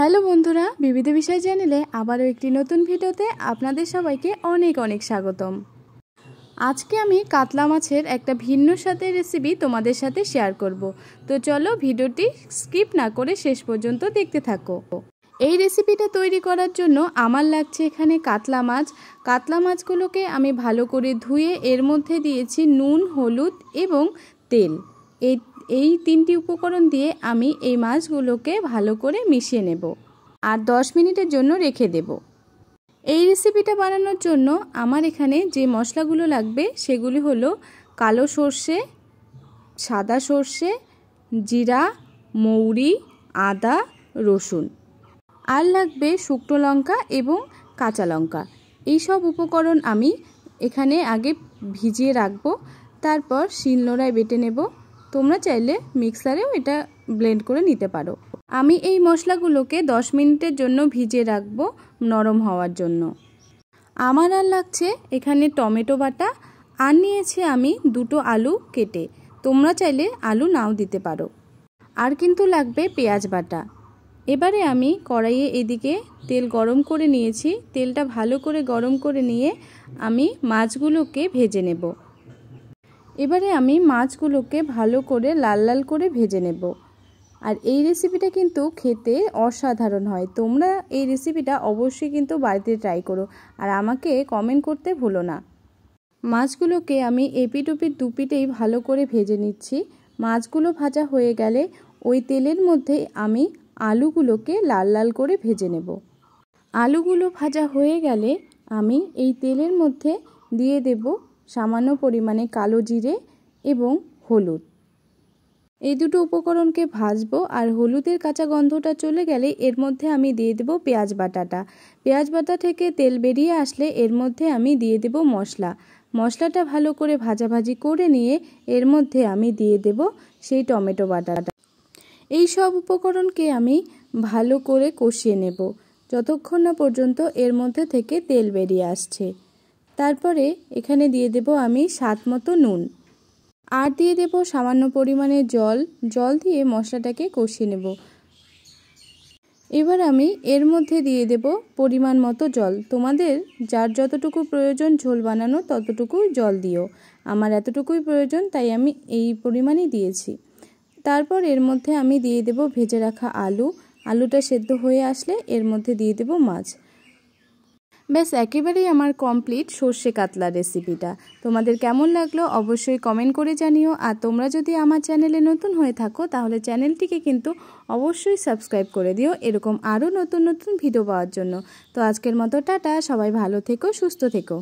hello বন্ধুরা বিবিধ বিষয় চ্যানেলে আবারও একটি নতুন ভিডিওতে আপনাদের সবাইকে অনেক অনেক স্বাগতম আজকে আমি কাতলা মাছের একটা ভিন্ন স্বাদের রেসিপি তোমাদের সাথে শেয়ার করব তো চলো ভিডিওটি স্কিপ না করে শেষ পর্যন্ত দেখতে থাকো এই রেসিপিটা তৈরি করার জন্য আমার লাগছে এখানে কাতলা মাছ কাতলা মাছগুলোকে আমি ভালো করে ধুয়ে এর মধ্যে দিয়েছি নুন হলুদ এবং তেল এই এই তিনটি উপকরণ দিয়ে আমি এই মাছগুলোকে ভালো করে মিশিয়ে নেব আর 10 মিনিটের জন্য রেখে দেব এই রেসিপিটা বানানোর জন্য আমার এখানে যে মশলাগুলো লাগবে সেগুলি হলো কালো সর্ষে সাদা সর্ষে জিরা মৌরি আদা রসুন আর লাগবে শুকনো লঙ্কা এবং কাঁচা লঙ্কা এই সব উপকরণ আমি এখানে আগে ভিজিয়ে রাখবো তারপর শিলনোড়ায় বেটে নেব তোমরা চাইলে মিক্সারেও এটা ব্লেন্ড করে নিতে পারো আমি এই মশলাগুলোকে 10 মিনিটের জন্য ভিজিয়ে রাখবো নরম হওয়ার জন্য আমার আর লাগছে এখানে টমেটো বাটা আর নিয়েছে আমি দুটো আলু কেটে তোমরা চাইলে আলু নাও দিতে পারো আর কিন্তু লাগবে পেঁয়াজ বাটা এবারে আমি কড়াইয়ে এদিকে তেল গরম করে নিয়েছি তেলটা ভালো করে গরম করে নিয়ে আমি মাছগুলোকে ভেজে নেবো এবারে আমি মাছগুলোকে ভালো করে লাল লাল করে ভেজে নেব আর এই রেসিপিটা কিন্তু খেতে অসাধারণ হয় তোমরা এই রেসিপিটা অবশ্যই কিন্তু বাড়িতে ট্রাই করো আর আমাকে কমেন্ট করতে ভুলো না মাছগুলোকে আমি এপিট ওপিট দুপিটেই ভালো করে ভেজে নিচ্ছি মাছগুলো ভাজা হয়ে গেলে ওই তেলের মধ্যে আমি আলুগুলোকে লাল লাল করে ভেজে নেব আলুগুলো ভাজা হয়ে গেলে আমি এই তেলের মধ্যে দিয়ে দেব সামান্য পরিমাণে কালো জিরে এবং হলুদ এই দুটো উপকরণকে ভাজবো আর হলুদের কাঁচা গন্ধটা চলে গেলে এর মধ্যে আমি দিয়ে দেব পেঁয়াজ বাটাটা পেঁয়াজ বাটা থেকে তেল বেরিয়ে আসলে এর মধ্যে আমি দিয়ে দেব মশলা মশলাটা ভালো করে ভাজাভাজি করে নিয়ে এর মধ্যে আমি দিয়ে দেব সেই টমেটো বাটাটা এই সব উপকরণকে আমি ভালো করে কষিয়ে নেব যতক্ষণ না পর্যন্ত এর মধ্যে থেকে তেল বেরিয়ে আসছে তারপরে এখানে দিয়ে দেব আমি স্বাদ মতো নুন আর দিয়ে দেব সামান্য পরিমাণে জল জল দিয়ে মশলাটাকে কষিয়ে নেব এবার আমি এর মধ্যে দিয়ে দেব পরিমাণ মতো জল তোমাদের যার যতটুকু প্রয়োজন ঝোল বানানো ততটুকু জল দিও আমার এতটুকুই প্রয়োজন তাই আমি এই পরিমাণই দিয়েছি তারপর এর মধ্যে আমি দিয়ে দেব ভেজে রাখা আলু আলুটা সেদ্ধ হয়ে আসলে এর মধ্যে দিয়ে দেব মাছ ব্যাস একেবারেই আমার কমপ্লিট সর্ষে কাতলা রেসিপিটা তোমাদের কেমন লাগলো অবশ্যই কমেন্ট করে জানিও আর তোমরা যদি আমার চ্যানেলে নতুন হয়ে থাকো তাহলে চ্যানেলটিকে কিন্তু অবশ্যই সাবস্ক্রাইব করে দিও এরকম আরও নতুন নতুন ভিডিও পাওয়ার জন্য তো আজকের মতো টাটা সবাই ভালো থেকো সুস্থ থেকো